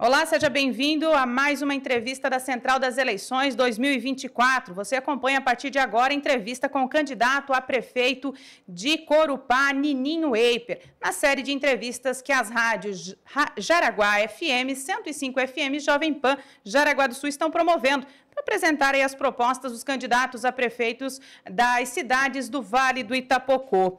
Olá, seja bem-vindo a mais uma entrevista da Central das Eleições 2024. Você acompanha a partir de agora a entrevista com o candidato a prefeito de Corupá, Nininho Eiper, na série de entrevistas que as rádios Jaraguá FM, 105 FM, Jovem Pan, Jaraguá do Sul estão promovendo para apresentar as propostas dos candidatos a prefeitos das cidades do Vale do Itapocô.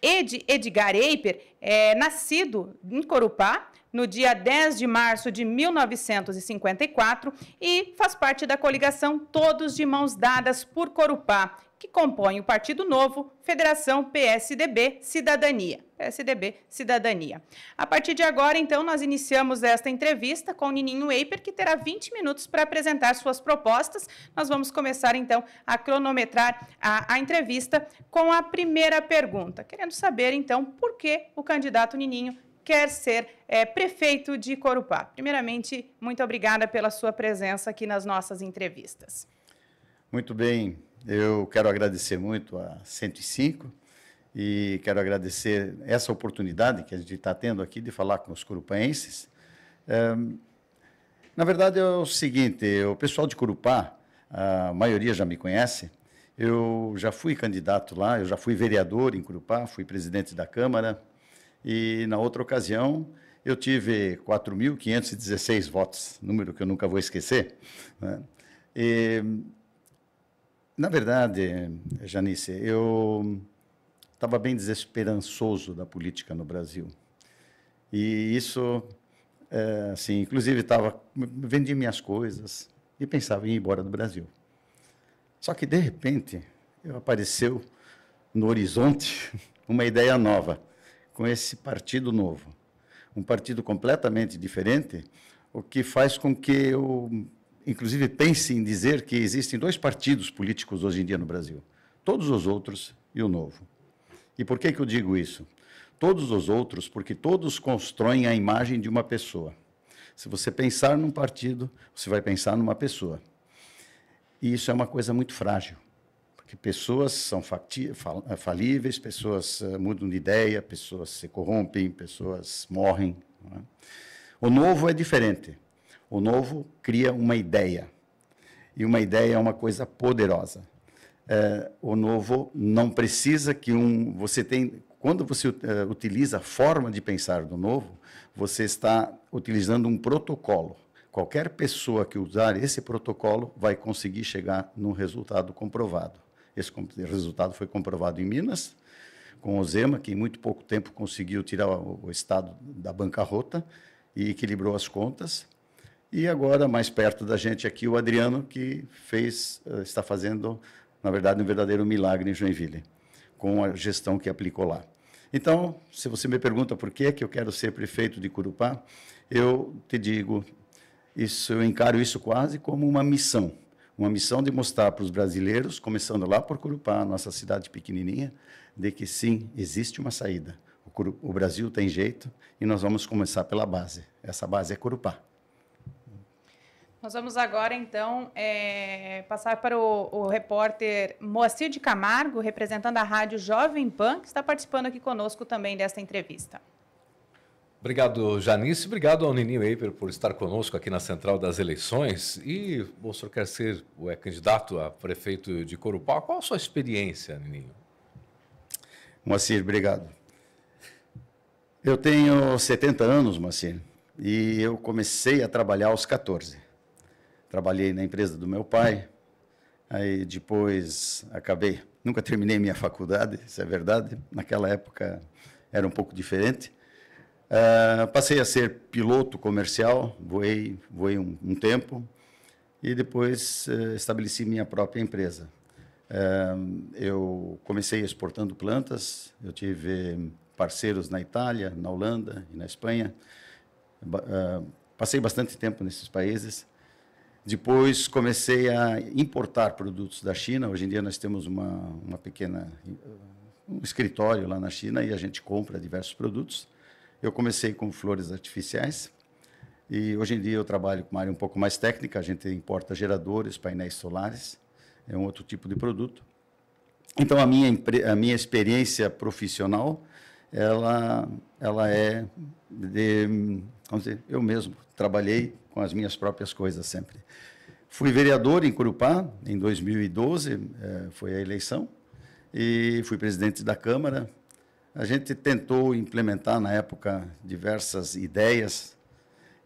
Ed Edgar Eiper é nascido em Corupá, no dia 10 de março de 1954 e faz parte da coligação Todos de Mãos Dadas por Corupá, que compõe o Partido Novo, Federação PSDB Cidadania. PSDB Cidadania. A partir de agora, então, nós iniciamos esta entrevista com o Nininho Eiper, que terá 20 minutos para apresentar suas propostas. Nós vamos começar, então, a cronometrar a, a entrevista com a primeira pergunta, querendo saber, então, por que o candidato Nininho quer ser é, prefeito de Corupá. Primeiramente, muito obrigada pela sua presença aqui nas nossas entrevistas. Muito bem, eu quero agradecer muito a 105 e quero agradecer essa oportunidade que a gente está tendo aqui de falar com os corupaenses. É, na verdade, é o seguinte: o pessoal de Corupá, a maioria já me conhece, eu já fui candidato lá, eu já fui vereador em Curupá, fui presidente da Câmara, e na outra ocasião, eu tive 4.516 votos, número que eu nunca vou esquecer. Né? E, na verdade, Janice, eu estava bem desesperançoso da política no Brasil. E isso, é, assim, inclusive estava vendi minhas coisas e pensava em ir embora do Brasil. Só que de repente apareceu no horizonte uma ideia nova com esse partido novo. Um partido completamente diferente, o que faz com que eu, inclusive, pense em dizer que existem dois partidos políticos hoje em dia no Brasil: todos os outros e o novo. E por que, que eu digo isso? Todos os outros, porque todos constroem a imagem de uma pessoa. Se você pensar num partido, você vai pensar numa pessoa. E isso é uma coisa muito frágil que pessoas são eh, falíveis, pessoas eh, mudam de ideia, pessoas se corrompem, pessoas morrem. É? O novo é diferente. O novo cria uma ideia. E uma ideia é uma coisa poderosa. É, o novo não precisa que um. Você tem. Quando você uh, utiliza a forma de pensar do novo, você está utilizando um protocolo. Qualquer pessoa que usar esse protocolo vai conseguir chegar num resultado comprovado. Esse resultado foi comprovado em Minas, com o Zema, que em muito pouco tempo conseguiu tirar o Estado da bancarrota e equilibrou as contas. E agora, mais perto da gente aqui, o Adriano, que fez, eh, está fazendo, na verdade, um verdadeiro milagre em Joinville, com a gestão que aplicou lá. Então, se você me pergunta por que, é que eu quero ser prefeito de Curupá, eu te digo, isso, eu encaro isso quase como uma missão uma missão de mostrar para os brasileiros, começando lá por Curupá, nossa cidade pequenininha, de que sim, existe uma saída. O, Curu... o Brasil tem jeito e nós vamos começar pela base. Essa base é Curupá. Nós vamos agora, então, é, passar para o, o, repórter Moacir de Camargo, representando a rádio Jovem Pan, que está participando aqui conosco também desta entrevista. Obrigado, Janice. Obrigado ao Nininho Eiper por estar conosco aqui na Central das Eleições. E o senhor quer ser o é candidato a prefeito de Corupá. Qual a sua experiência, Nininho? Moacir, obrigado. Eu tenho 70 anos, Moacir, e eu comecei a trabalhar aos 14. Trabalhei na empresa do meu pai, aí depois acabei. Nunca terminei minha faculdade, isso é verdade. Naquela época era um pouco diferente Uh, passei a ser piloto comercial, voei, voei um, um tempo e depois uh, estabeleci minha própria empresa. Uh, eu comecei exportando plantas, eu tive parceiros na Itália, na Holanda e na Espanha. passei bastante tempo nesses países. Depois comecei a importar produtos da China. Hoje em dia nós temos uma, uma pequena um escritório lá na China e a gente compra diversos produtos. Eu comecei com flores artificiais e hoje em dia eu trabalho com uma área um pouco mais técnica. A gente importa geradores, painéis solares, é um outro tipo de produto. Então a minha a minha experiência profissional ela ela é de vamos dizer, eu mesmo trabalhei com as minhas próprias coisas sempre. Fui vereador em Curupá em 2012, eh, foi a eleição, e fui presidente da Câmara a gente tentou implementar na época diversas ideias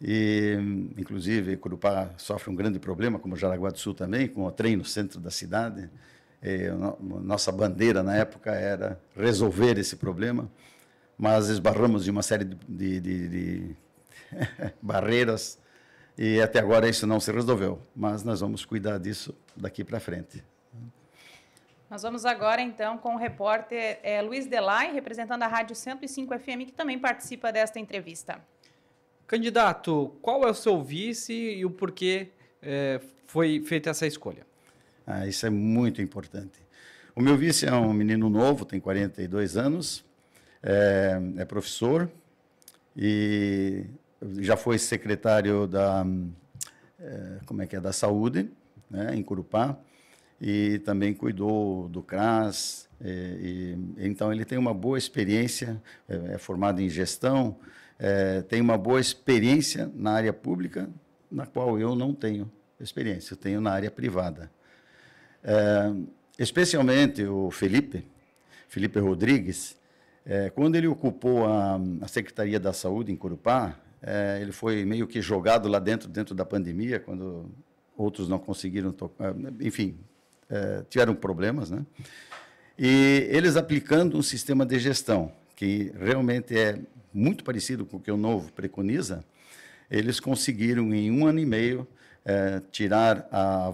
e, inclusive, Curupá sofre um grande problema, como Jaraguá do Sul também, com o trem no centro da cidade. E nossa bandeira na época era resolver esse problema, mas esbarramos de uma série de, de, de barreiras e até agora isso não se resolveu. Mas nós vamos cuidar disso daqui para frente. Nós vamos agora, então, com o repórter é, Luiz Delay, representando a Rádio 105 FM, que também participa desta entrevista. Candidato, qual é o seu vice e o porquê é, foi feita essa escolha? Ah, isso é muito importante. O meu vice é um menino novo, tem 42 anos, é, é professor e já foi secretário da, é, como é que é, da Saúde, né, em Curupá e também cuidou do CRAS. E, é, e, então, ele tem uma boa experiência, é, é formado em gestão, é, tem uma boa experiência na área pública, na qual eu não tenho experiência, eu tenho na área privada. É, especialmente o Felipe, Felipe Rodrigues, é, quando ele ocupou a, a, Secretaria da Saúde em Curupá, é, ele foi meio que jogado lá dentro, dentro da pandemia, quando outros não conseguiram tocar, enfim, eh, tiveram problemas, né? E eles aplicando um sistema de gestão que realmente é muito parecido com o que o novo preconiza, eles conseguiram em um ano e meio eh, tirar a,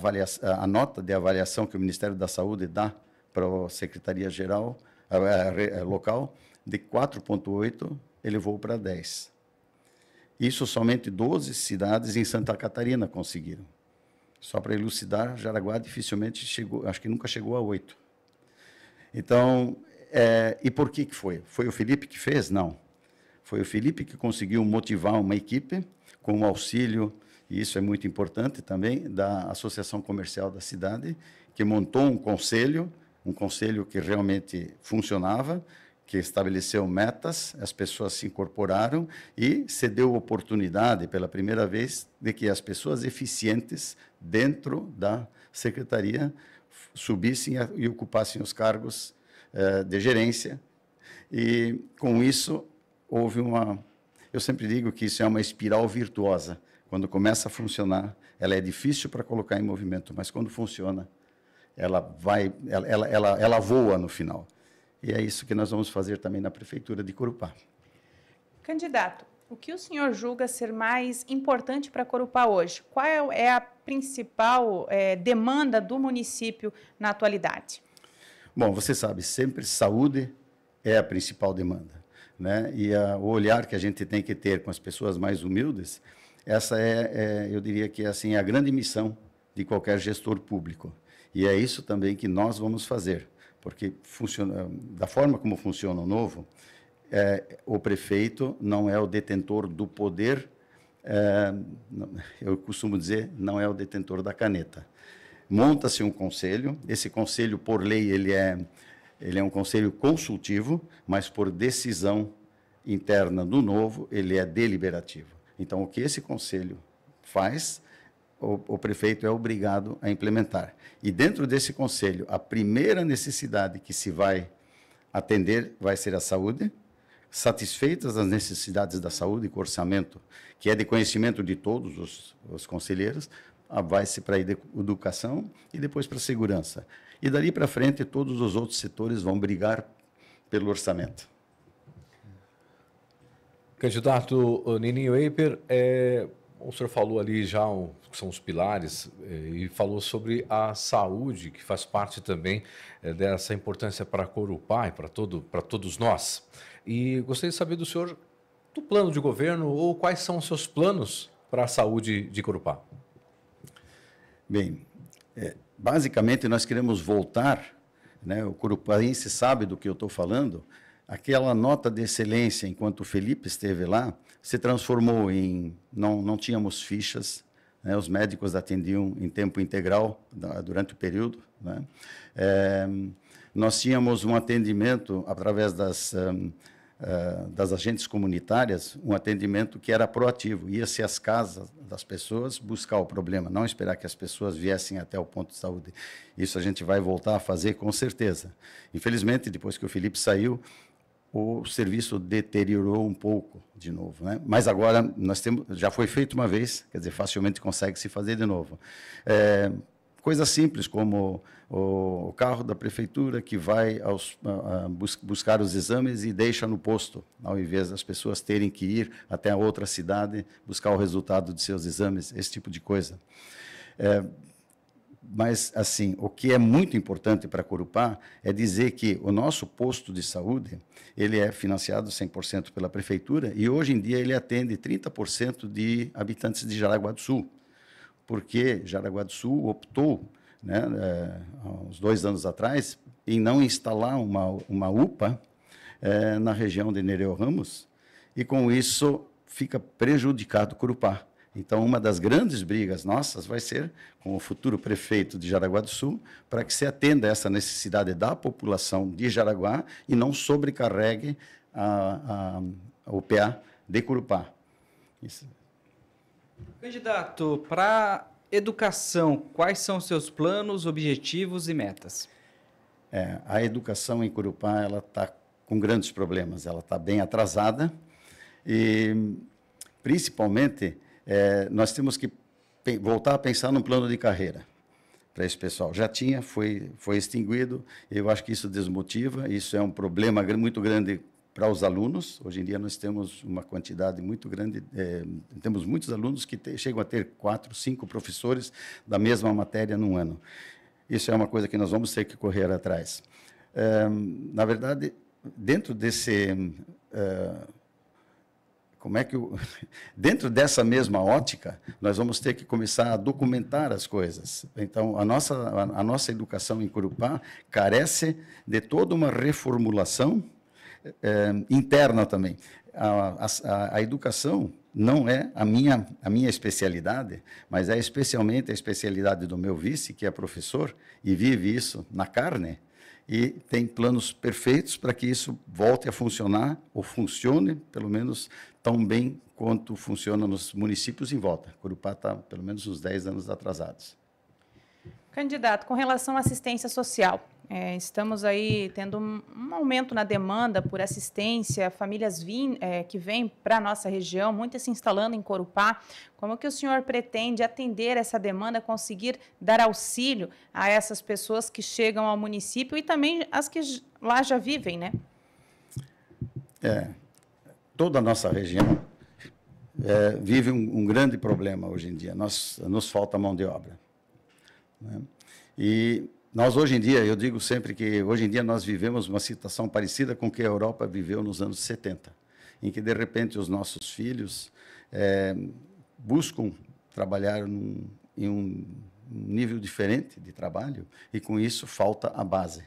a, nota de avaliação que o Ministério da Saúde dá para a Secretaria Geral a, a, local de 4.8 elevou para 10. Isso somente 12 cidades em Santa Catarina conseguiram. Só para elucidar, Jaraguá dificilmente chegou, acho que nunca chegou a oito. Então, é, e por que, que foi? Foi o Felipe que fez? Não. Foi o Felipe que conseguiu motivar uma equipe com o auxílio, e isso é muito importante também, da Associação Comercial da cidade, que montou um conselho, um conselho que realmente funcionava, que estabeleceu metas, as pessoas se incorporaram e se deu oportunidade pela primeira vez de que as pessoas eficientes dentro da secretaria subissem e ocupassem os cargos eh, de gerência. E com isso houve uma. Eu sempre digo que isso é uma espiral virtuosa. Quando começa a funcionar, ela é difícil para colocar em movimento, mas quando funciona, ela vai, ela, ela, ela, ela voa no final. E é isso que nós vamos fazer também na Prefeitura de Corupá. Candidato, o que o senhor julga ser mais importante para Corupá hoje? Qual é a principal é, demanda do município na atualidade? Bom, você sabe, sempre saúde é a principal demanda. Né? E a, o olhar que a gente tem que ter com as pessoas mais humildes, essa é, é eu diria que é assim, a grande missão de qualquer gestor público. E é isso também que nós vamos fazer porque funciona, da forma como funciona o novo, é, o prefeito não é o detentor do poder, é, eu costumo dizer, não é o detentor da caneta. Monta-se um conselho, esse conselho, por lei, ele é, ele é um conselho consultivo, mas por decisão interna do novo, ele é deliberativo. Então, o que esse conselho faz o, o, prefeito é obrigado a implementar. E dentro desse conselho, a primeira necessidade que se vai atender vai ser a saúde, satisfeitas as necessidades da saúde com orçamento, que é de conhecimento de todos os, os conselheiros, vai-se para a educação e depois para a segurança. E dali para frente, todos os outros setores vão brigar pelo orçamento. Candidato eh, Nininho Eiper, é, o senhor falou ali já o, que são os pilares eh, e falou sobre a saúde, que faz parte também eh, dessa importância para Corupá e para todo, para todos nós. E gostaria de saber do senhor do plano de governo ou quais são os seus planos para a saúde de Corupá. Bem, eh, basicamente nós queremos voltar, né, o curupaense sabe do que eu estou falando, aquela nota de excelência, enquanto o Felipe esteve lá, se transformou em não, não tínhamos fichas, né? os médicos atendiam em tempo integral durante o período. Né? É, nós tínhamos um atendimento através das, um, uh, hum, das agentes comunitárias, um atendimento que era proativo, ia-se às casas das pessoas buscar o problema, não esperar que as pessoas viessem até o ponto de saúde. Isso a gente vai voltar a fazer com certeza. Infelizmente, depois que o Felipe saiu, o serviço deteriorou um pouco de novo, né? Mas agora nós temos, já foi feito uma vez, quer dizer, facilmente consegue se fazer de novo. É, coisas simples como o, o, carro da prefeitura que vai aos, a, a, bus, buscar os exames e deixa no posto, ao invés das pessoas terem que ir até a outra cidade buscar o resultado de seus exames, esse tipo de coisa. É, mas, assim, o que é muito importante para Corupá é dizer que o nosso posto de saúde, ele é financiado 100% pela prefeitura e hoje em dia ele atende 30% de habitantes de Jaraguá do Sul, porque Jaraguá do Sul optou, né, é, uns dois anos atrás, em não instalar uma, uma UPA é, eh, na região de Nereu Ramos e, com isso, fica prejudicado Corupá então, uma das grandes brigas nossas vai ser com o futuro prefeito de Jaraguá do Sul, para que se atenda a essa necessidade da população de Jaraguá e não sobrecarregue a, a, a de Curupá. Isso. Candidato, para educação, quais são seus planos, objetivos e metas? É, a educação em Curupá ela está com grandes problemas, ela está bem atrasada e principalmente é, nós temos que voltar a pensar num plano de carreira para esse pessoal. Já tinha, foi, foi extinguido. Eu acho que isso desmotiva, isso é um problema muito grande para os alunos. Hoje em dia nós temos uma quantidade muito grande, é, temos muitos alunos que te, chegam a ter quatro, cinco professores da mesma matéria num ano. Isso é uma coisa que nós vamos ter que correr atrás. É, na verdade, dentro desse é, como é que eu... dentro dessa mesma ótica nós vamos ter que começar a documentar as coisas? Então a nossa a nossa educação em Curupá carece de toda uma reformulação é, interna também. A, a, a, educação não é a minha, a minha especialidade, mas é especialmente a especialidade do meu vice, que é professor e vive isso na carne e tem planos perfeitos para que isso volte a funcionar, ou funcione, pelo menos, tão bem quanto funciona nos municípios em volta. Curupá está, pelo menos, uns 10 anos atrasados. Candidato, com relação à assistência social, é, estamos aí tendo um, aumento na demanda por assistência, famílias vim, é, que vêm para a nossa região, muitas se instalando em Corupá. Como que o senhor pretende atender essa demanda, conseguir dar auxílio a essas pessoas que chegam ao município e também as que lá já vivem, né? É, toda a nossa região é, vive um, um, grande problema hoje em dia. Nós, nos falta mão de obra. Né? E nós hoje em dia, eu digo sempre que hoje em dia nós vivemos uma situação parecida com que a Europa viveu nos anos 70, em que de repente os nossos filhos é, buscam trabalhar num, em um nível diferente de trabalho e com isso falta a base.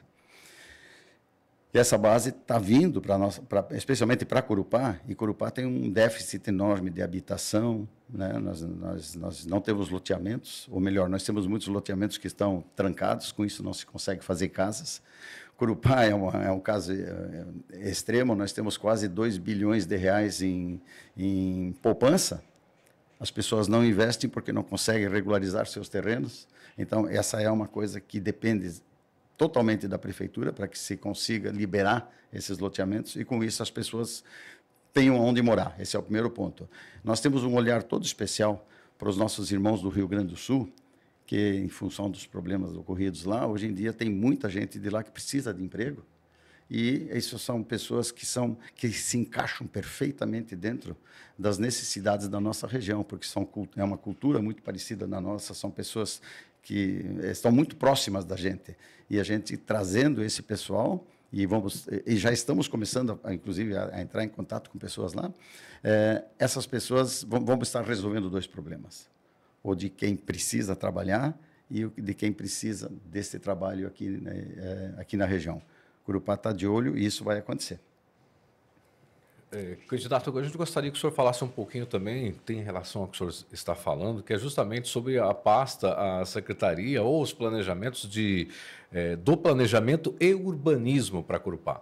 E essa base está vindo, para nós, especialmente para Curupá, e Curupá tem um déficit enorme de habitação, né? nós, nós, nós não temos loteamentos, ou melhor, nós temos muitos loteamentos que estão trancados, com isso não se consegue fazer casas. Curupá é, uma, é um caso é, é, extremo, nós temos quase 2 bilhões de reais em, em poupança, as pessoas não investem porque não conseguem regularizar seus terrenos. Então, essa é uma coisa que depende totalmente da prefeitura para que se consiga liberar esses loteamentos e com isso as pessoas tenham onde morar. Esse é o primeiro ponto. Nós temos um olhar todo especial para os nossos irmãos do Rio Grande do Sul, que em função dos problemas ocorridos lá, hoje em dia tem muita gente de lá que precisa de emprego. E isso são pessoas que são que se encaixam perfeitamente dentro das necessidades da nossa região, porque são é uma cultura muito parecida na nossa, são pessoas que eh, estão muito próximas da gente. E a gente trazendo esse pessoal, e, vamos, eh, e já estamos começando, a, inclusive, a, a, entrar em contato com pessoas lá, eh, essas pessoas vão, vão, estar resolvendo dois problemas. O de quem precisa trabalhar e o de quem precisa desse trabalho aqui, né, aqui na região. Curupá está de olho e isso vai acontecer. É, candidato, a gente gostaria que o senhor falasse um pouquinho também, tem relação ao que o senhor está falando, que é justamente sobre a pasta, a secretaria ou os planejamentos de, é, do planejamento e urbanismo para Curupá.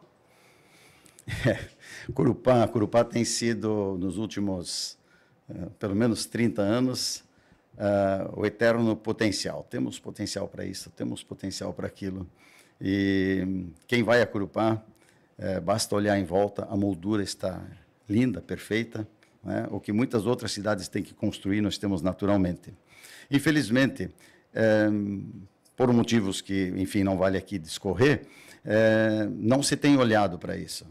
É, Curupá, Curupá tem sido, nos últimos é, pelo menos 30 anos, é, o eterno potencial. Temos potencial para isso, temos potencial para aquilo. E quem vai a Curupá é, basta olhar em volta, a moldura está linda, perfeita, né? o que muitas outras cidades têm que construir, nós temos naturalmente. Infelizmente, é, por motivos que, enfim, não vale aqui discorrer, é, não se tem olhado para isso.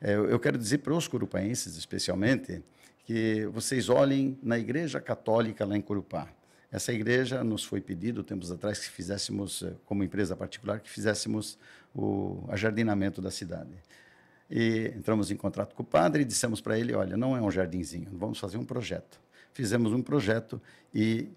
É, eu quero dizer para os curupaenses, especialmente, que vocês olhem na Igreja Católica lá em Curupá. Essa igreja nos foi pedido tempos atrás que fizéssemos, eh, como empresa particular, que fizéssemos o ajardinamento da cidade. E entramos em contrato com o padre e dissemos para ele: olha, não é um jardinzinho, vamos fazer um projeto. Fizemos um projeto e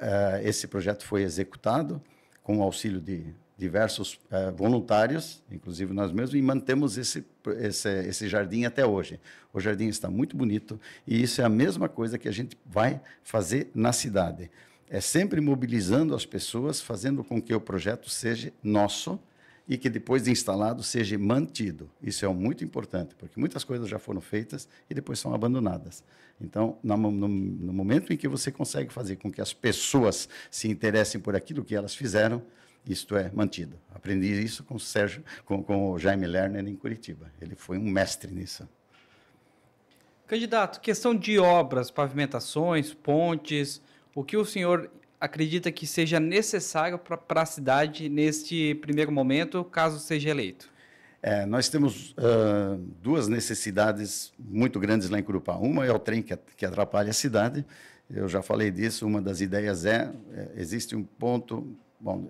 uh, esse projeto foi executado com o auxílio de diversos eh, voluntários, inclusive nós mesmos, e mantemos esse, esse, esse jardim até hoje. O jardim está muito bonito e isso é a mesma coisa que a gente vai fazer na cidade. É sempre mobilizando as pessoas, fazendo com que o projeto seja nosso e que depois de instalado seja mantido. Isso é muito importante, porque muitas coisas já foram feitas e depois são abandonadas. Então, no, no, no momento em que você consegue fazer com que as pessoas se interessem por aquilo que elas fizeram, isto é mantido. Aprendi isso com o, Sérgio, com, com o Jaime Lerner em Curitiba. Ele foi um mestre nisso. Candidato, questão de obras, pavimentações, pontes, o que o senhor acredita que seja necessário para a cidade neste primeiro momento, caso seja eleito? É, nós temos uh, duas necessidades muito grandes lá em Curupá. Uma é o trem que atrapalha a cidade. Eu já falei disso. Uma das ideias é, é existe um ponto Bom,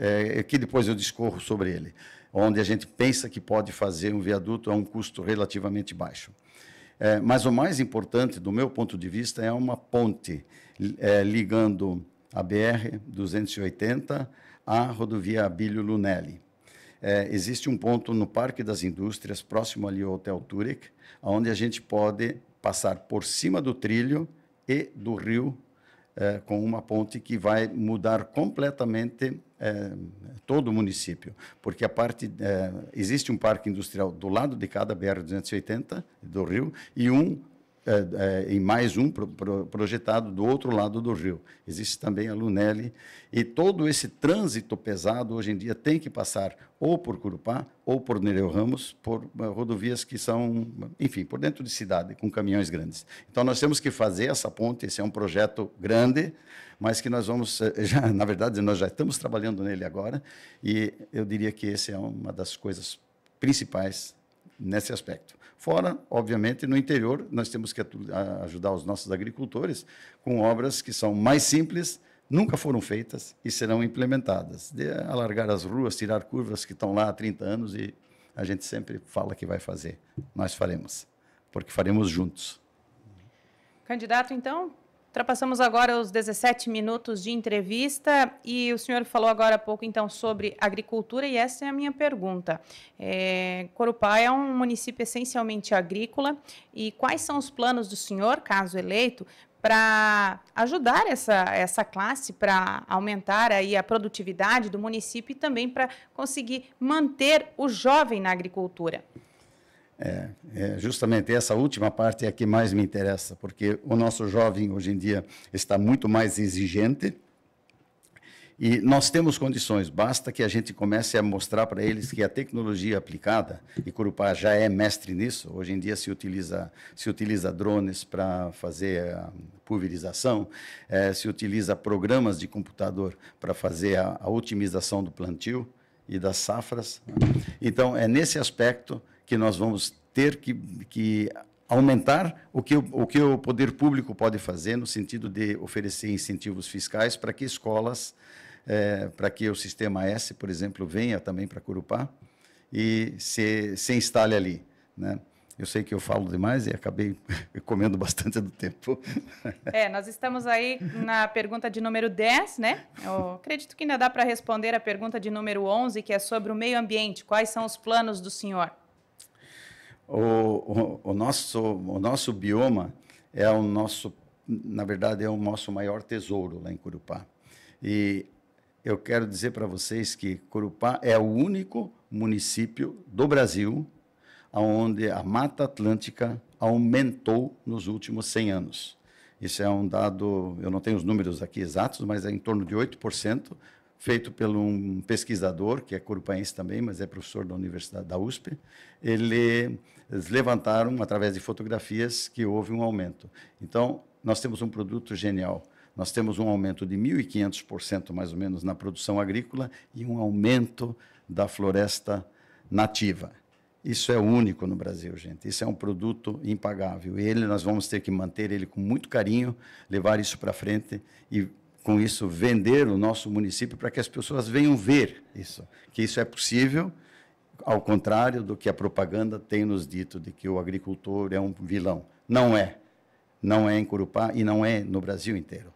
é, é, que depois eu discorro sobre ele, onde a gente pensa que pode fazer um viaduto a um custo relativamente baixo. É, mas o mais importante, do meu ponto de vista, é uma ponte é, ligando a BR-280 à rodovia Abílio Lunelli. É, existe um ponto no Parque das Indústrias, próximo ali ao Hotel Turek, onde a gente pode passar por cima do trilho e do rio é, com uma ponte que vai mudar completamente é, todo o município, porque a parte é, existe um parque industrial do lado de cada BR 280 do Rio e um é, é mais um pro, pro, projetado do outro lado do rio. Existe também a Lunelli, e todo esse trânsito pesado hoje em dia tem que passar ou por Curupá ou por Nereu Ramos, por uh, rodovias que são, enfim, por dentro de cidade, com caminhões grandes. Então, nós temos que fazer essa ponte, esse é um projeto grande, mas que nós vamos, eh, já, na verdade, nós já estamos trabalhando nele agora, e eu diria que essa é uma das coisas principais nesse aspecto. Fora, obviamente, no interior, nós temos que ajudar os nossos agricultores com obras que são mais simples, nunca foram feitas e serão implementadas. De alargar as ruas, tirar curvas que estão lá há 30 anos e a gente sempre fala que vai fazer. Nós faremos, porque faremos juntos. Candidato, então, Ultrapassamos agora os 17 minutos de entrevista e o senhor falou agora há pouco, então, sobre agricultura e essa é a minha pergunta. É, Corupá é um município essencialmente agrícola e quais são os planos do senhor, caso eleito, para ajudar essa, essa classe, para aumentar aí a produtividade do município e também para conseguir manter o jovem na agricultura? É, é, justamente essa última parte é a que mais me interessa, porque o nosso jovem hoje em dia está muito mais exigente e nós temos condições, basta que a gente comece a mostrar para eles que a tecnologia aplicada, e Curupá já é mestre nisso, hoje em dia se utiliza, se utiliza drones para fazer a pulverização, é, se utiliza programas de computador para fazer a, a otimização do plantio e das safras. Então, é nesse aspecto que nós vamos ter que, que aumentar o que, o, o que o poder público pode fazer no sentido de oferecer incentivos fiscais para que escolas, é, para que o sistema S, por exemplo, venha também para Curupá e se, se instale ali. Né? Eu sei que eu falo demais e acabei comendo bastante do tempo. É, nós estamos aí na pergunta de número 10, né? Eu acredito que ainda dá para responder a pergunta de número 11, que é sobre o meio ambiente. Quais são os planos do senhor? O, o, nosso, o nosso bioma é o nosso, na verdade, é o nosso maior tesouro lá em Curupá. E eu quero dizer para vocês que Curupá é o único município do Brasil onde a Mata Atlântica aumentou nos últimos 100 anos. Isso é um dado, eu não tenho os números aqui exatos, mas é em torno de 8% feito por um pesquisador, que é corupaense também, mas é professor da Universidade da USP. Ele, eles levantaram, através de fotografias, que houve um aumento. Então, nós temos um produto genial. Nós temos um aumento de 1.500% mais ou menos na produção agrícola e um aumento da floresta nativa. Isso é único no Brasil, gente. Isso é um produto impagável. Ele, nós vamos ter que manter ele com muito carinho, levar isso para frente e com isso, vender o nosso município para que as pessoas venham ver isso, que isso é possível, ao contrário do que a propaganda tem nos dito de que o agricultor é um vilão. Não é. Não é em Curupá e não é no Brasil inteiro.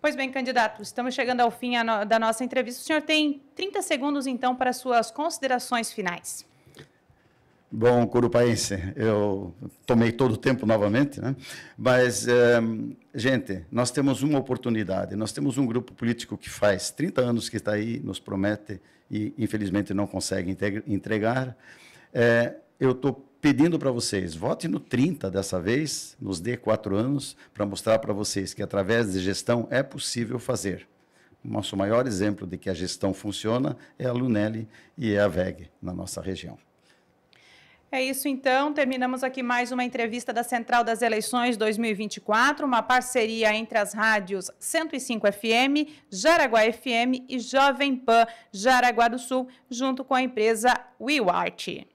Pois bem, candidato, estamos chegando ao fim da nossa entrevista. O senhor tem 30 segundos, então, para suas considerações finais. Bom, curupaense, eu tomei todo o tempo novamente, né? mas, é, gente, nós temos uma oportunidade, nós temos um grupo político que faz 30 anos que está aí, nos promete e, infelizmente, não consegue entregar. É, eu estou pedindo para vocês, vote no 30 dessa vez, nos dê quatro anos, para mostrar para vocês que, através de gestão, é possível fazer nosso maior exemplo de que a gestão funciona é a Lunelli e é a VEG na nossa região. É isso então, terminamos aqui mais uma entrevista da Central das Eleições 2024, uma parceria entre as rádios 105 FM, Jaraguá FM e Jovem Pan Jaraguá do Sul, junto com a empresa WeWart.